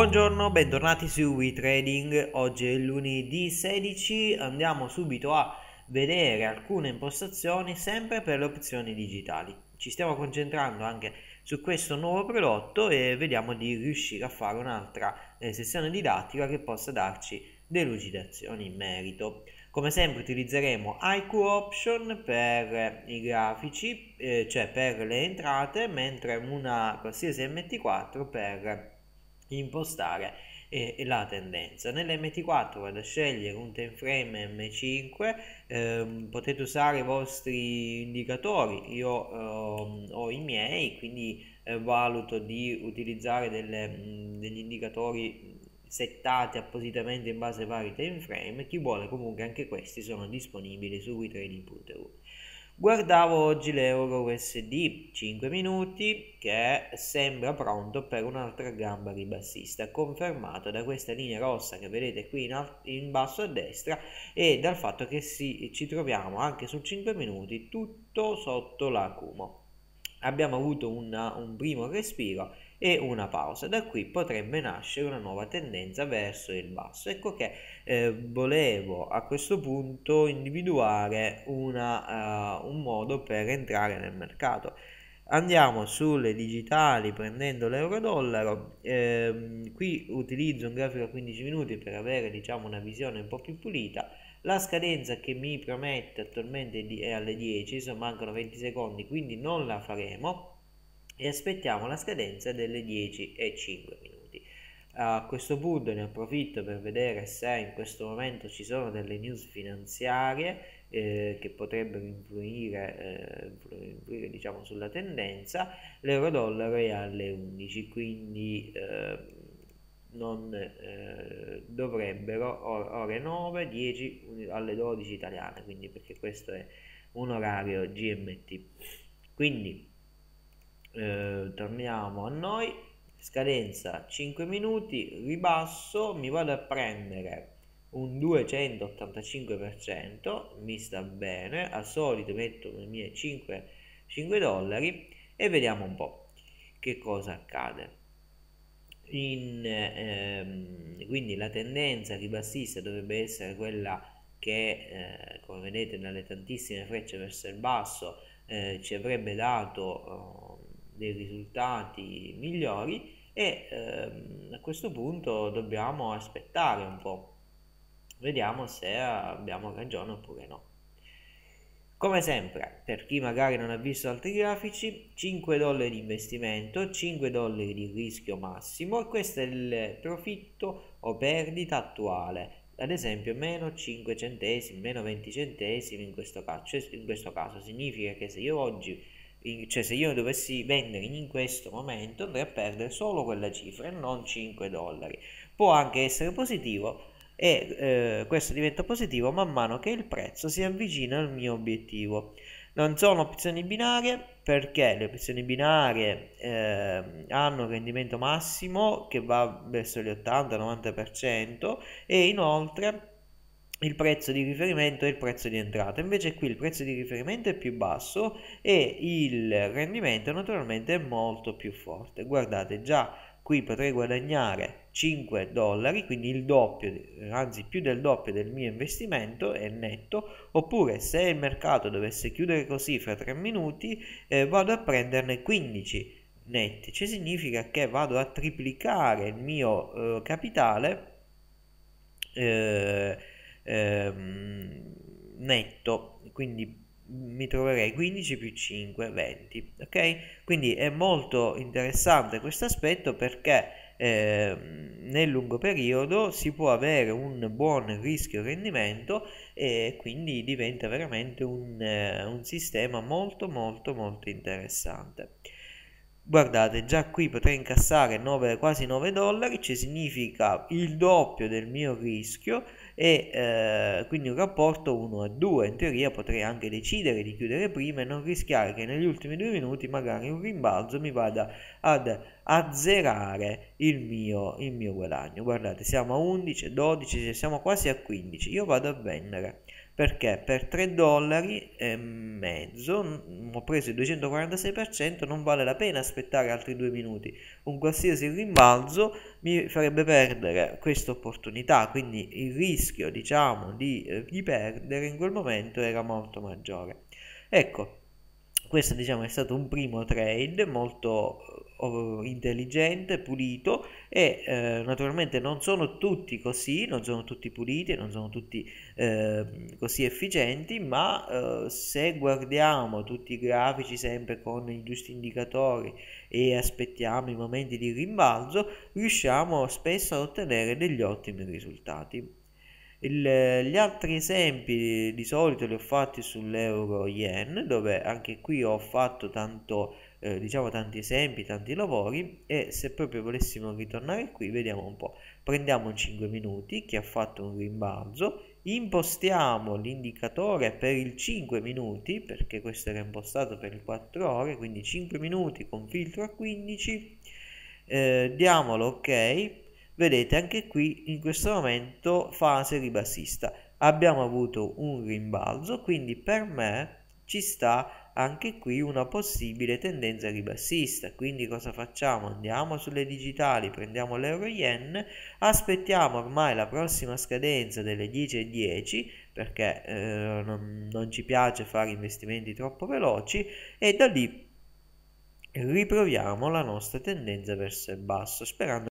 Buongiorno, bentornati su WeTrading. Oggi è lunedì 16, andiamo subito a vedere alcune impostazioni sempre per le opzioni digitali. Ci stiamo concentrando anche su questo nuovo prodotto e vediamo di riuscire a fare un'altra eh, sessione didattica che possa darci delucidazioni in merito. Come sempre utilizzeremo IQ Option per i grafici, eh, cioè per le entrate, mentre una qualsiasi MT4 per impostare eh, la tendenza. Nell'M4 vado a scegliere un time frame M5, ehm, potete usare i vostri indicatori, io ehm, ho i miei, quindi eh, valuto di utilizzare delle, degli indicatori settati appositamente in base ai vari time frame, chi vuole comunque anche questi sono disponibili su witrading.eu. Guardavo oggi l'Euro USD 5 minuti che sembra pronto per un'altra gamba ribassista, confermato da questa linea rossa che vedete qui in, alto, in basso a destra e dal fatto che si, ci troviamo anche su 5 minuti tutto sotto l'acumo. Abbiamo avuto una, un primo respiro e una pausa. Da qui potrebbe nascere una nuova tendenza verso il basso. Ecco che eh, volevo a questo punto individuare una, uh, un modo per entrare nel mercato andiamo sulle digitali prendendo l'euro dollaro eh, qui utilizzo un grafico a 15 minuti per avere diciamo una visione un po' più pulita la scadenza che mi promette attualmente è alle 10 insomma mancano 20 secondi quindi non la faremo e aspettiamo la scadenza delle 10 e 5 minuti. A questo punto ne approfitto per vedere se in questo momento ci sono delle news finanziarie eh, che potrebbero influire, eh, influire diciamo, sulla tendenza. L'euro dollaro è alle 11, quindi eh, non eh, dovrebbero or- ore 9, 10 alle 12 italiane, quindi perché questo è un orario GMT. Quindi, eh, torniamo a noi scadenza 5 minuti ribasso mi vado a prendere un 285% mi sta bene al solito metto le mie 5, 5 dollari e vediamo un po' che cosa accade in, ehm, quindi la tendenza ribassista dovrebbe essere quella che eh, come vedete dalle tantissime frecce verso il basso eh, ci avrebbe dato oh, dei risultati migliori e ehm, a questo punto dobbiamo aspettare un po', vediamo se abbiamo ragione oppure no. Come sempre, per chi magari non ha visto altri grafici, 5 dollari di investimento, 5 dollari di rischio massimo e questo è il profitto o perdita attuale, ad esempio meno 5 centesimi, meno 20 centesimi in questo caso, cioè, in questo caso significa che se io oggi cioè se io dovessi vendere in questo momento andrei a perdere solo quella cifra e non 5 dollari può anche essere positivo e eh, questo diventa positivo man mano che il prezzo si avvicina al mio obiettivo non sono opzioni binarie perché le opzioni binarie eh, hanno un rendimento massimo che va verso gli 80-90% e inoltre il prezzo di riferimento e il prezzo di entrata invece qui il prezzo di riferimento è più basso e il rendimento naturalmente è molto più forte guardate già qui potrei guadagnare 5 dollari quindi il doppio anzi più del doppio del mio investimento è netto oppure se il mercato dovesse chiudere così fra 3 minuti eh, vado a prenderne 15 netti ciò significa che vado a triplicare il mio eh, capitale eh, ehm, netto, quindi mi troverei 15 più 5, 20, ok? Quindi è molto interessante questo aspetto perché eh, nel lungo periodo si può avere un buon rischio rendimento e quindi diventa veramente un, eh, un sistema molto molto molto interessante guardate già qui potrei incassare 9, quasi 9 dollari ci significa il doppio del mio rischio e eh, quindi un rapporto 1 a 2 in teoria potrei anche decidere di chiudere prima e non rischiare che negli ultimi due minuti magari un rimbalzo mi vada ad azzerare il mio, il mio guadagno guardate siamo a 11 12 siamo quasi a 15 io vado a vendere perché per 3 dollari e mezzo ho preso il 246% non vale la pena aspettare altri 2 minuti un qualsiasi rimbalzo mi farebbe perdere questa opportunità quindi il rischio diciamo di, eh, di perdere in quel momento era molto maggiore ecco questo diciamo è stato un primo trade molto intelligente, pulito e eh, naturalmente non sono tutti così, non sono tutti puliti, non sono tutti eh, così efficienti, ma eh, se guardiamo tutti i grafici sempre con i giusti indicatori e aspettiamo i momenti di rimbalzo, riusciamo spesso a ottenere degli ottimi risultati. Il, gli altri esempi di solito li ho fatti sull'euro yen, dove anche qui ho fatto tanto, eh, diciamo tanti esempi, tanti lavori e se proprio volessimo ritornare qui vediamo un po'. Prendiamo 5 minuti che ha fatto un rimbalzo, impostiamo l'indicatore per il 5 minuti perché questo era impostato per il 4 ore, quindi 5 minuti con filtro a 15, eh, diamolo ok Vedete anche qui in questo momento fase ribassista. Abbiamo avuto un rimbalzo, quindi per me ci sta anche qui una possibile tendenza ribassista. Quindi cosa facciamo? Andiamo sulle digitali, prendiamo l'euro yen, aspettiamo ormai la prossima scadenza delle 10.10 perché eh, non, non ci piace fare investimenti troppo veloci e da lì riproviamo la nostra tendenza verso il basso sperando